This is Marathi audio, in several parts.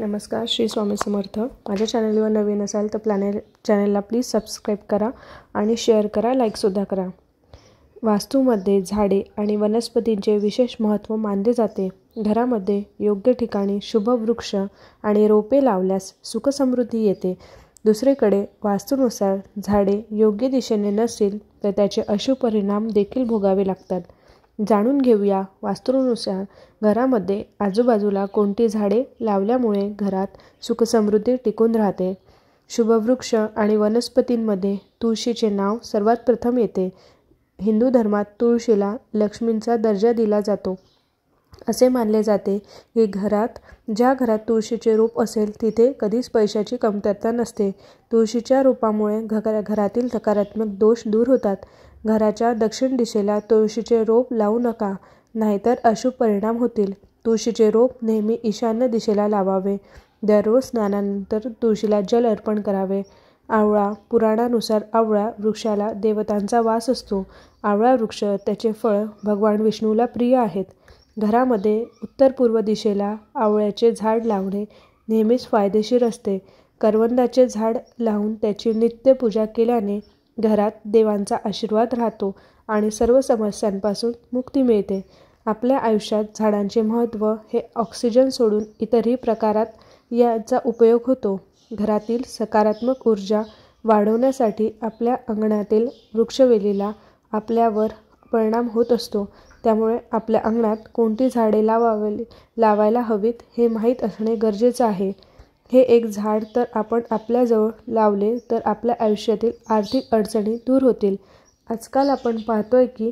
नमस्कार श्री स्वामी समर्थ माझ्या चॅनलवर नवीन असाल तर प्लॅनेल चॅनलला प्लीज सबस्क्राईब करा आणि शेअर करा लाईकसुद्धा करा वास्तूमध्ये झाडे आणि वनस्पतींचे विशेष महत्त्व मानले जाते घरामध्ये योग्य ठिकाणी शुभ वृक्ष आणि रोपे लावल्यास सुखसमृद्धी येते दुसरीकडे वास्तूनुसार झाडे योग्य दिशेने नसतील तर त्याचे अशुभ परिणाम देखील भोगावे लागतात जाणून घेऊया वास्तूनुसार घरामध्ये आजूबाजूला कोणती झाडे लावल्यामुळे घरात सुखसमृद्धी टिकून राहते शुभवृक्ष आणि वनस्पतींमध्ये तुळशीचे नाव सर्वात प्रथम येते हिंदू धर्मात तुळशीला लक्ष्मींचा दर्जा दिला जातो असे मानले जाते की घरात ज्या घरात तुळशीचे रूप असेल तिथे कधीच पैशाची कमतरता नसते तुळशीच्या रूपामुळे घ घरातील सकारात्मक दोष दूर होतात घराच्या दक्षिण दिशेला तुळशीचे रोप लावू नका नाहीतर अशुभ परिणाम होतील तुळशीचे रोप नेहमी ईशान्य दिशेला लावावे दररोज स्नानानंतर तुळशीला जल अर्पण करावे आवळा पुराणानुसार आवळा वृक्षाला देवतांचा वास असतो आवळा वृक्ष त्याचे फळ भगवान विष्णूला प्रिय आहेत घरामध्ये उत्तर पूर्व दिशेला आवळ्याचे झाड लावणे नेहमीच फायदेशीर असते करवंदाचे झाड लावून त्याची नित्यपूजा केल्याने घरात देवांचा आशीर्वाद राहतो आणि सर्व समस्यांपासून मुक्ती मिळते आपल्या आयुष्यात झाडांचे महत्त्व हे ऑक्सिजन सोडून इतरही प्रकारात याचा उपयोग होतो घरातील सकारात्मक ऊर्जा वाढवण्यासाठी आपल्या अंगणातील वृक्षवेलीला आपल्यावर परिणाम होत असतो त्यामुळे आपल्या अंगणात कोणती झाडे लावावे लावायला हवीत हे माहीत असणे गरजेचं आहे हे एक झाड तर आपण आपल्याजवळ लावले तर आपल्या आयुष्यातील आर्थिक अडचणी दूर होतील आजकाल आपण पाहतोय की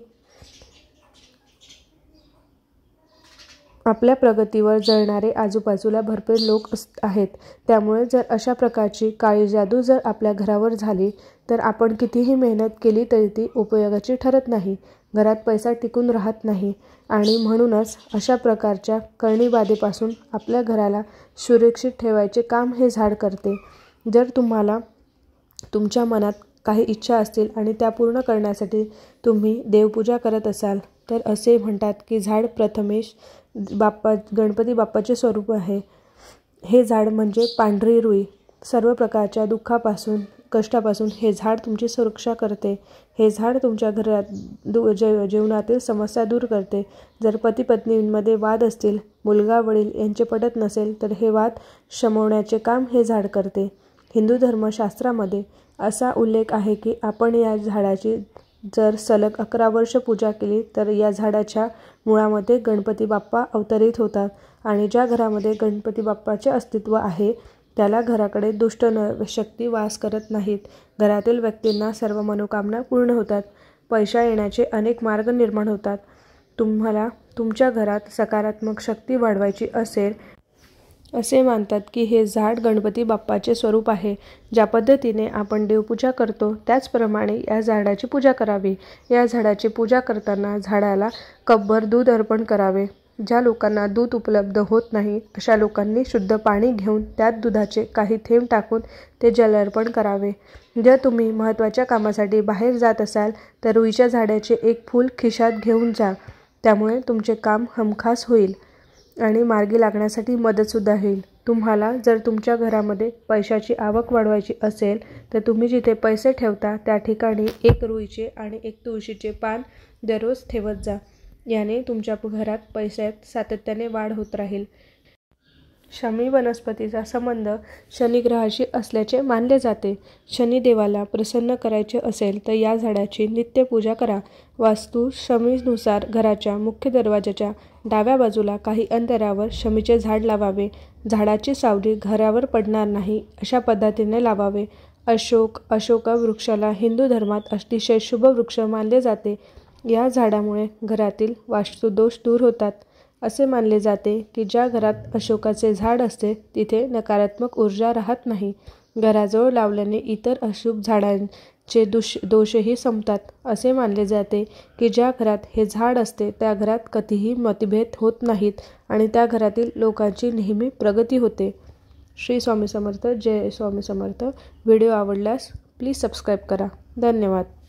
आपल्या प्रगतीवर जळणारे आजूबाजूला भरपूर लोक अस आहेत त्यामुळे जर अशा प्रकारची काळी जादू जर आपल्या घरावर झाली तर आपण कितीही मेहनत केली तरी ती उपयोगाची ठरत नाही घरात पैसा टिकून राहत नाही आणि म्हणूनच अशा प्रकारच्या कळणीबाधेपासून आपल्या घराला सुरक्षित ठेवायचे काम हे झाड करते जर तुम्हाला तुमच्या मनात काही इच्छा असतील आणि त्या पूर्ण करण्यासाठी तुम्ही देवपूजा करत असाल तर असे म्हणतात की झाड प्रथमेश बाप्पा गणपती बाप्पाचे स्वरूप आहे हे झाड म्हणजे पांढरी रुई सर्व प्रकारच्या दुःखापासून कष्टापासून हे झाड तुमची सुरक्षा करते हे झाड तुमच्या घरात दु जे जीवनातील समस्या दूर करते जर पती पत्नींमध्ये वाद असतील मुलगा वडील यांचे पटत नसेल तर हे वाद शमवण्याचे काम हे झाड करते हिंदू धर्मशास्त्रामध्ये असा उल्लेख आहे की आपण या झाडाची जर सलग अकरा वर्ष पूजा केली तर या झाडाच्या मुळामध्ये गणपती बाप्पा अवतरित होतात आणि ज्या घरामध्ये गणपती बाप्पाचे अस्तित्व आहे त्याला घराकडे दुष्ट न शक्ती वास करत नाहीत घरातील व्यक्तींना सर्व मनोकामना पूर्ण होतात पैसा येण्याचे अनेक मार्ग निर्माण होतात तुम्हाला तुमच्या घरात सकारात्मक शक्ती वाढवायची असेल असे मानतात की हे झाड गणपती बाप्पाचे स्वरूप आहे ज्या पद्धतीने आपण देवपूजा करतो त्याचप्रमाणे या झाडाची पूजा करावी या झाडाची पूजा करताना झाडाला कब्बर दूध अर्पण करावे ज्या लोकांना दूध उपलब्ध होत नाही अशा लोकांनी शुद्ध पाणी घेऊन त्यात दुधाचे काही थेंब टाकून ते जलअर्पण करावे जर तुम्ही महत्त्वाच्या कामासाठी बाहेर जात असाल तर रुईच्या झाडाचे एक फूल खिशात घेऊन जा त्यामुळे तुमचे काम हमखास होईल आणि मार्गी लागण्यासाठी मदतसुद्धा होईल तुम्हाला जर तुमच्या घरामध्ये पैशाची आवक वाढवायची असेल तर तुम्ही जिथे पैसे ठेवता त्या ठिकाणी एक रुईचे आणि एक तुळशीचे पान दररोज ठेवत जा याने तुमच्या घरात पैशात सातत्याने वाढ होत राहील शमी वनस्पतीचा संबंध शनिग्रहाशी असल्याचे मानले जाते शनिदेवाला प्रसन्न करायचे असेल तर या झाडाची पूजा करा वास्तू शमीनुसार घराच्या मुख्य दरवाजाच्या डाव्या बाजूला काही अंतरावर शमीचे झाड लावावे झाडाची सावली घरावर पडणार नाही अशा पद्धतीने लावावे अशोक अशोका वृक्षाला हिंदू धर्मात अतिशय शुभ वृक्ष मानले जाते या झाडामुळे घरातील वास्तुदोष दूर होतात असे मानले जाते की ज्या घरात अशोकाचे झाड असते तिथे नकारात्मक ऊर्जा राहत नाही घराजवळ लावल्याने इतर अशुभ झाडांचे दुष दोषही संपतात असे मानले जाते की ज्या घरात हे झाड असते त्या घरात कधीही मतभेद होत नाहीत आणि त्या घरातील लोकांची नेहमी प्रगती होते श्री स्वामी समर्थ जय स्वामी समर्थ व्हिडिओ आवडल्यास प्लीज सबस्क्राईब करा धन्यवाद